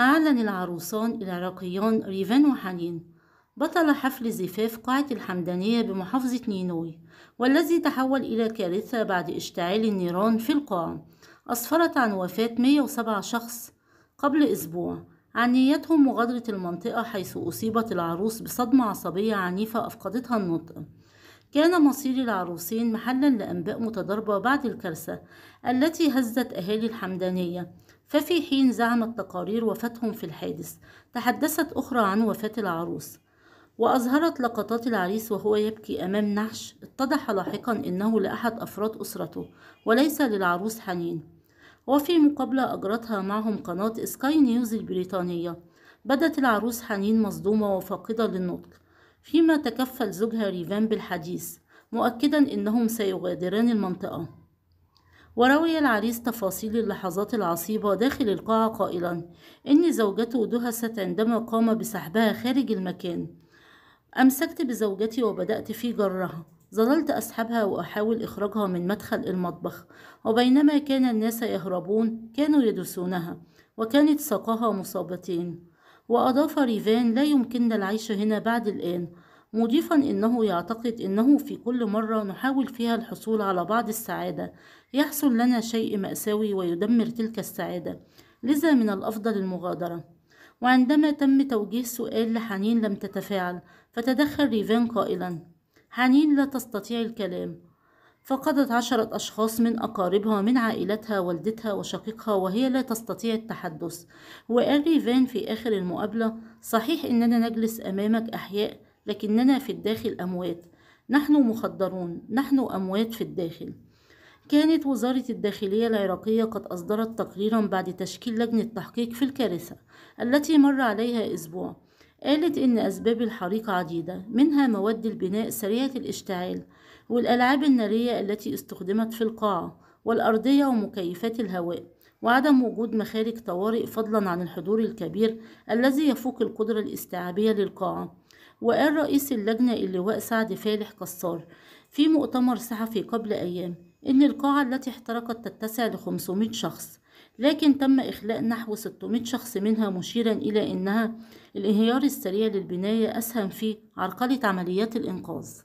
أعلن العروسان العراقيان ريفان وحنين بطل حفل زفاف قاعة الحمدانية بمحافظة نينوي والذي تحول إلى كارثة بعد اشتعال النيران في القاعة أسفرت عن وفاة 107 شخص قبل أسبوع عن نيتهم مغادرة المنطقة حيث أصيبت العروس بصدمة عصبية عنيفة أفقدتها النطق كان مصير العروسين محلا لأنباء متضاربة بعد الكارثة التي هزت أهالي الحمدانية ففي حين زعمت تقارير وفاتهم في الحادث تحدثت أخرى عن وفاة العروس وأظهرت لقطات العريس وهو يبكي أمام نعش اتضح لاحقا أنه لأحد أفراد أسرته وليس للعروس حنين وفي مقابلة أجرتها معهم قناة سكاي نيوز البريطانية بدت العروس حنين مصدومة وفاقدة للنطق فيما تكفل زوجها ريفان بالحديث مؤكدا أنهم سيغادران المنطقة وروي العريس تفاصيل اللحظات العصيبة داخل القاعة قائلا إن زوجته دهست عندما قام بسحبها خارج المكان أمسكت بزوجتي وبدأت في جرها ظللت أسحبها وأحاول إخراجها من مدخل المطبخ وبينما كان الناس يهربون كانوا يدسونها وكانت ساقاها مصابتين وأضاف ريفان لا يمكننا العيش هنا بعد الآن مضيفا أنه يعتقد أنه في كل مرة نحاول فيها الحصول على بعض السعادة يحصل لنا شيء مأساوي ويدمر تلك السعادة لذا من الأفضل المغادرة وعندما تم توجيه سؤال لحنين لم تتفاعل فتدخل ريفان قائلا حنين لا تستطيع الكلام فقدت عشرة أشخاص من أقاربها من عائلتها والدتها وشقيقها وهي لا تستطيع التحدث وقال ريفان في آخر المقابلة صحيح أننا نجلس أمامك أحياء لكننا في الداخل أموات نحن مخدرون نحن أموات في الداخل كانت وزارة الداخلية العراقية قد أصدرت تقريرا بعد تشكيل لجنة تحقيق في الكارثة التي مر عليها أسبوع قالت إن أسباب الحريق عديدة منها مواد البناء سريعة الاشتعال والألعاب النارية التي استخدمت في القاعة والأرضية ومكيفات الهواء وعدم وجود مخارج طوارئ فضلا عن الحضور الكبير الذي يفوق القدرة الاستيعابية للقاعة وقال رئيس اللجنة اللواء سعد فالح كسار في مؤتمر صحفي قبل أيام إن القاعة التي احترقت تتسع لخمسمائة شخص لكن تم إخلاء نحو 600 شخص منها مشيرا إلى أنها الانهيار السريع للبناية أسهم في عرقلة عمليات الإنقاذ